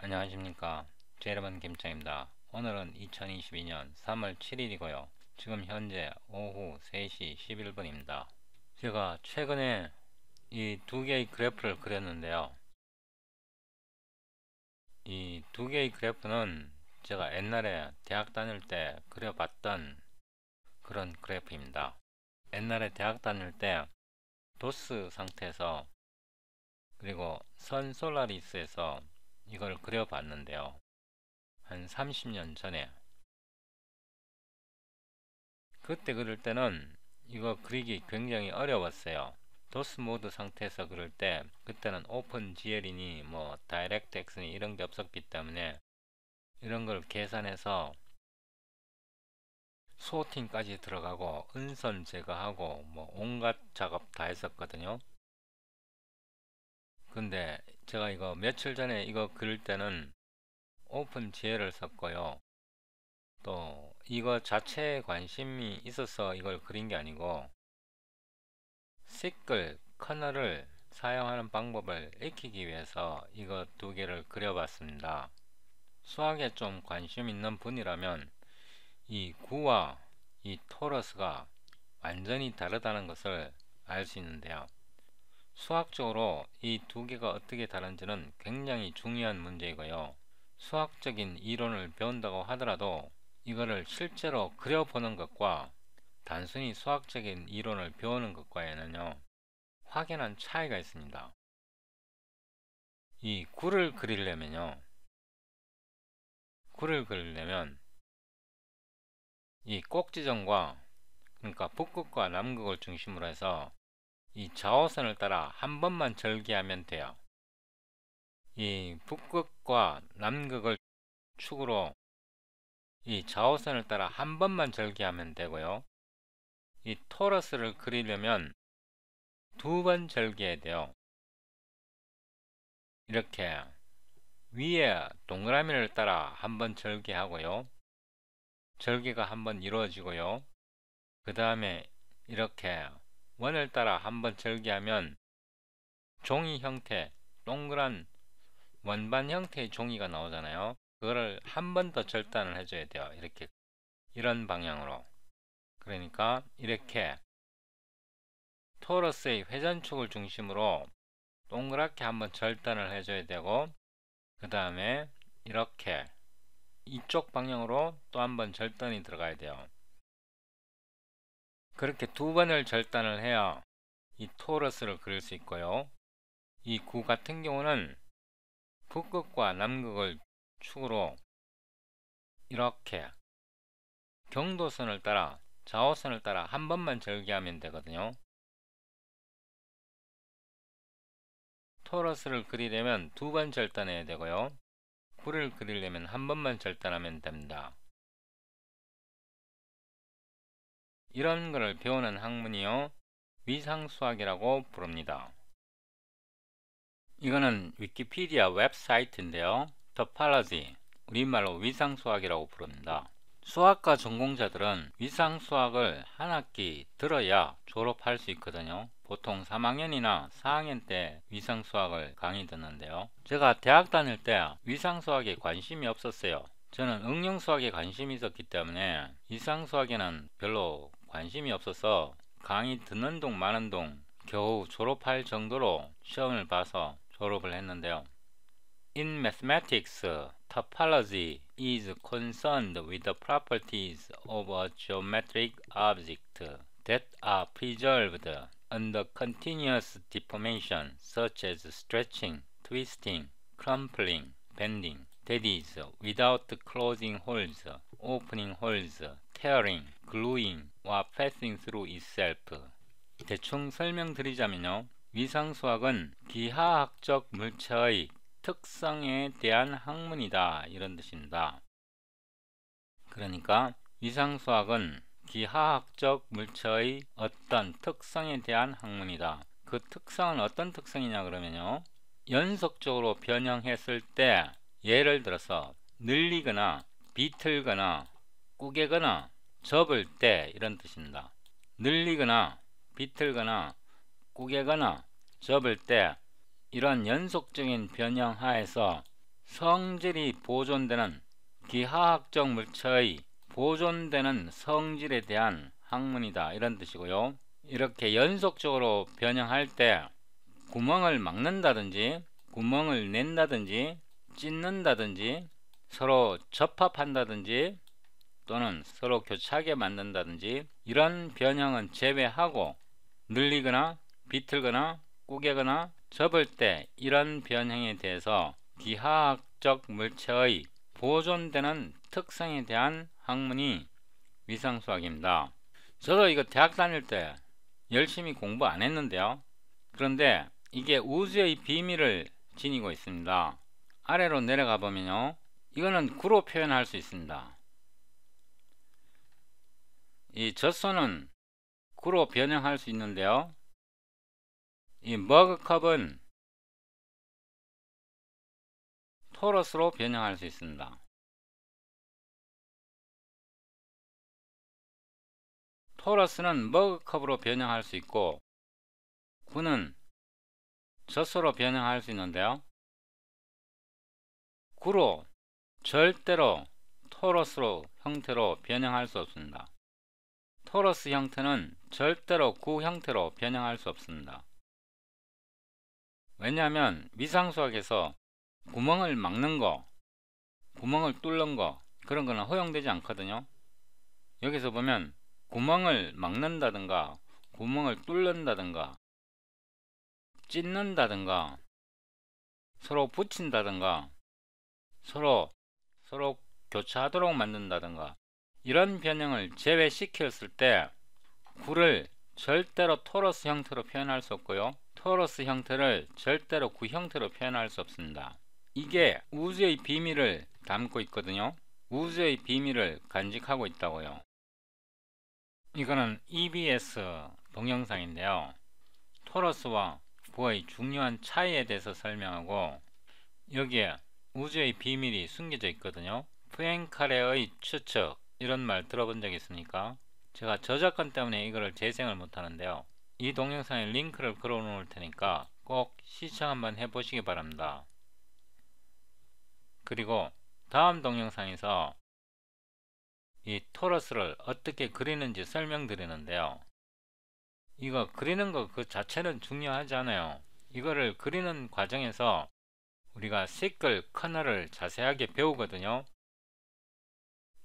안녕하십니까 제 이름은 김창입니다 오늘은 2022년 3월 7일이고요 지금 현재 오후 3시 11분입니다 제가 최근에 이 두 개의 그래프를 그렸는데요 이 두 개의 그래프는 제가 옛날에 대학 다닐 때 그려봤던 그런 그래프입니다 옛날에 대학 다닐 때 도스 상태에서 그리고 선 솔라리스에서 이걸 그려봤는데요. 한 30년 전에 그때 그릴 때는 이거 그리기 굉장히 어려웠어요. 도스 모드 상태에서 그럴 때 그때는 오픈 GL이니 뭐 다이렉트 엑스니 이런 게 없었기 때문에 이런 걸 계산해서 소팅까지 들어가고 은선 제거하고 뭐 온갖 작업 다 했었거든요. 근데 제가 이거 며칠 전에 이거 그릴 때는 오픈 지혜를 썼고요. 또 이거 자체에 관심이 있어서 이걸 그린 게 아니고 시끌 커널을 사용하는 방법을 익히기 위해서 이거 두 개를 그려봤습니다. 수학에 좀 관심 있는 분이라면 이 구와 이 토러스가 완전히 다르다는 것을 알 수 있는데요. 수학적으로 이 두 개가 어떻게 다른지는 굉장히 중요한 문제이고요. 수학적인 이론을 배운다고 하더라도 이거를 실제로 그려보는 것과 단순히 수학적인 이론을 배우는 것과에는요. 확연한 차이가 있습니다. 이 굴을 그리려면요. 굴을 그리려면 이 꼭지점과 그러니까 북극과 남극을 중심으로 해서 이 좌우선을 따라 한 번만 절개하면 돼요. 이 북극과 남극을 축으로 이 좌우선을 따라 한 번만 절개하면 되고요. 이 토러스를 그리려면 두 번 절개해야 돼요. 이렇게 위에 동그라미를 따라 한 번 절개하고요. 절개가 한 번 이루어지고요. 그 다음에 이렇게 원을 따라 한번 절개하면 종이 형태, 동그란 원반 형태의 종이가 나오잖아요. 그거를 한 번 더 절단을 해줘야 돼요. 이렇게 이런 방향으로 그러니까 이렇게 토러스의 회전축을 중심으로 동그랗게 한 번 절단을 해줘야 되고 그 다음에 이렇게 이쪽 방향으로 또 한 번 절단이 들어가야 돼요. 그렇게 두 번을 절단을 해야 이 토러스를 그릴 수 있고요. 이 구 같은 경우는 북극과 남극을 축으로 이렇게 경도선을 따라 좌우선을 따라 한 번만 절개하면 되거든요. 토러스를 그리려면 두 번 절단해야 되고요. 구를 그리려면 한 번만 절단하면 됩니다. 이런 것을 배우는 학문이요. 위상수학이라고 부릅니다. 이거는 위키피디아 웹사이트인데요. 더팔라지, 우리말로 위상수학이라고 부릅니다. 수학과 전공자들은 위상수학을 한 학기 들어야 졸업할 수 있거든요. 보통 3학년이나 4학년 때 위상수학을 강의 듣는데요. 제가 대학 다닐 때 위상수학에 관심이 없었어요. 저는 응용수학에 관심이 있었기 때문에 위상수학에는 별로 관심이 없어서 강의 듣는 동 마는 동 겨우 졸업할 정도로 시험을 봐서 졸업을 했는데요. In mathematics, topology is concerned with the properties of a geometric object that are preserved under continuous deformation such as stretching, twisting, crumpling, bending. that is, without closing holes, opening holes, tearing, gluing, 와 passing through itself. 대충 설명드리자면요. 위상수학은 기하학적 물체의 특성에 대한 학문이다 이런 뜻입니다. 그러니까 위상수학은 기하학적 물체의 어떤 특성에 대한 학문이다. 그 특성은 어떤 특성이냐 그러면요. 연속적으로 변형했을 때 예를 들어서 늘리거나 비틀거나 꾸개거나 접을 때 이런 뜻입니다. 늘리거나 비틀거나 꾸개거나 접을 때 이런 연속적인 변형 하에서 성질이 보존되는 기하학적 물체의 보존되는 성질에 대한 학문이다 이런 뜻이고요. 이렇게 연속적으로 변형할 때 구멍을 막는다든지 구멍을 낸다든지 찢는다든지 서로 접합한다든지 또는 서로 교차하게 만든다든지 이런 변형은 제외하고 늘리거나 비틀거나 꾸개거나 접을 때 이런 변형에 대해서 기하학적 물체의 보존되는 특성에 대한 학문이 위상수학입니다. 저도 이거 대학 다닐 때 열심히 공부 안 했는데요. 그런데 이게 우주의 비밀을 지니고 있습니다. 아래로 내려가 보면요 이거는 구로 표현할 수 있습니다 이 젖소는 구로 변형할 수 있는데요 이 머그컵은 토러스로 변형할 수 있습니다 토러스는 머그컵으로 변형할 수 있고 구는 젖소로 변형할 수 있는데요 구로 절대로 토러스로 형태로 변형할 수 없습니다. 토러스 형태는 절대로 구 형태로 변형할 수 없습니다. 왜냐하면 위상수학에서 구멍을 막는 거, 구멍을 뚫는 거 그런 거는 허용되지 않거든요. 여기서 보면 구멍을 막는다든가 구멍을 뚫는다든가 찢는다든가 서로 붙인다든가 서로 서로 교차하도록 만든다든가 이런 변형을 제외시켰을 때구를 절대로 토러스 형태로 표현할 수 없고요. 토러스 형태를 절대로 구 형태로 표현할 수 없습니다. 이게 우주의 비밀을 담고 있거든요. 우주의 비밀을 간직하고 있다고요. 이거는 EBS 동영상인데요. 토러스와 구의 중요한 차이에 대해서 설명하고 여기에 우주의 비밀이 숨겨져 있거든요. 프랭카레의 추측 이런 말 들어본 적 있습니까? 제가 저작권 때문에 이거를 재생을 못하는데요. 이 동영상에 링크를 걸어놓을 테니까 꼭 시청 한번 해보시기 바랍니다. 그리고 다음 동영상에서 이 토러스를 어떻게 그리는지 설명드리는데요. 이거 그리는 것그 자체는 중요하지 않아요. 이거를 그리는 과정에서 우리가 시 q 커널을 자세하게 배우거든요.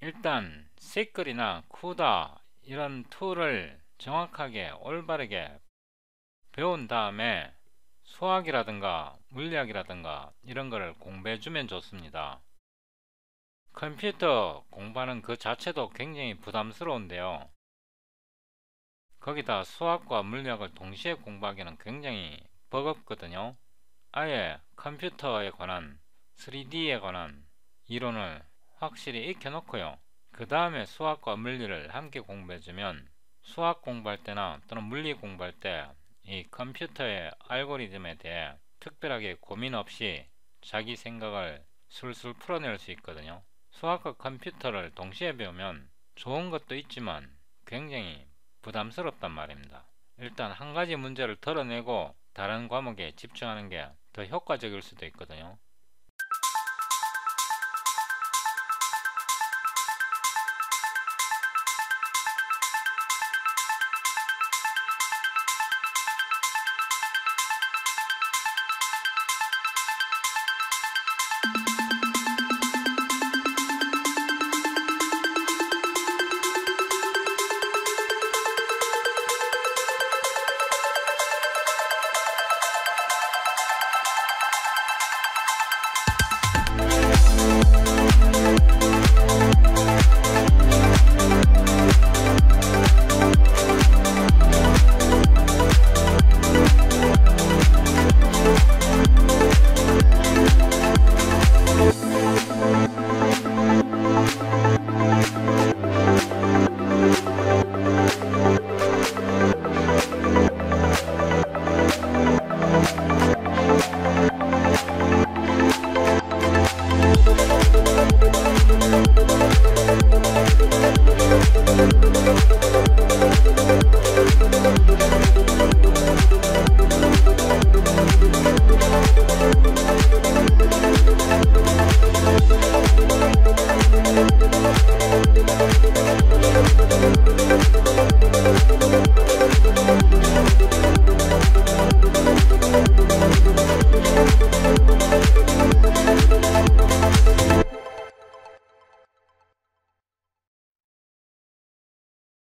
일단 시 q 이나 쿠다 이런 툴을 정확하게 올바르게 배운 다음에 수학이라든가 물리학이라든가 이런 거를 공부해 주면 좋습니다. 컴퓨터 공부하는 그 자체도 굉장히 부담스러운데요. 거기다 수학과 물리학을 동시에 공부하기는 굉장히 버겁거든요. 아예 컴퓨터에 관한 3D에 관한 이론을 확실히 익혀놓고요. 그 다음에 수학과 물리를 함께 공부해주면 수학 공부할 때나 또는 물리 공부할 때 이 컴퓨터의 알고리즘에 대해 특별하게 고민 없이 자기 생각을 술술 풀어낼 수 있거든요. 수학과 컴퓨터를 동시에 배우면 좋은 것도 있지만 굉장히 부담스럽단 말입니다. 일단 한 가지 문제를 털어내고 다른 과목에 집중하는 게더 효과적일 수도 있거든요.